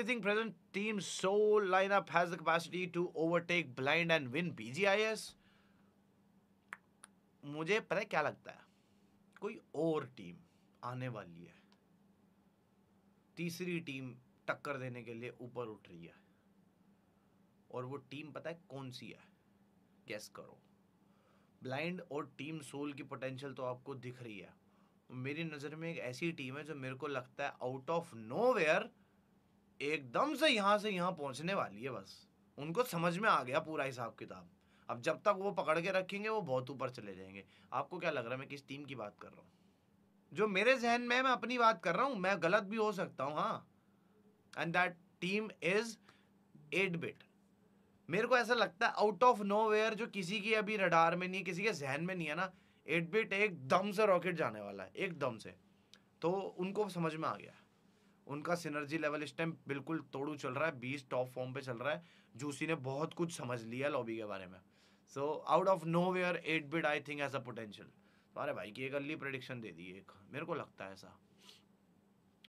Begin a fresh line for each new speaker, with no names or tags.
do you think present team's sole lineup has the capacity to overtake blind and win BGIS? मुझे पता क्या लगता है कोई और टीम आने वाली है तीसरी टीम टक्कर देने के लिए ऊपर उठ रही है और वो टीम पता है कौन सी है गैस करो ब्लाइंड और टीम सोल की पोटेंशियल तो आपको दिख रही है मेरी नज़र में एक ऐसी टीम है जो मेरे को लगता है आउट ऑफ नो वेयर एकदम से यहाँ से यहाँ पहुँचने वाली है बस उनको समझ में आ गया पूरा हिसाब किताब अब जब तक वो पकड़ के रखेंगे वो बहुत ऊपर चले जाएंगे आपको क्या लग रहा है मैं किस टीम की बात कर रहा हूँ जो मेरे जहन में मैं अपनी बात कर रहा हूँ मैं गलत भी हो सकता हूँ हाँ and that team is at bit मेरे को ऐसा लगता है आउट ऑफ नो वेयर जो किसी की अभी रडार में नहीं किसी के जहन में नहीं है ना एट बिट एकदम से रॉकेट जाने वाला है एकदम से तो उनको समझ में आ गया उनका सिनर्जी लेवल इस टाइम बिल्कुल तोड़ू चल रहा है बीस टॉप फॉर्म पे चल रहा है जूसी ने बहुत कुछ समझ लिया लॉबी के बारे में so out of nowhere at bid I think as a potential अरे भाई की एक अर्ली प्रडिक्शन दे दी एक मेरे को लगता है ऐसा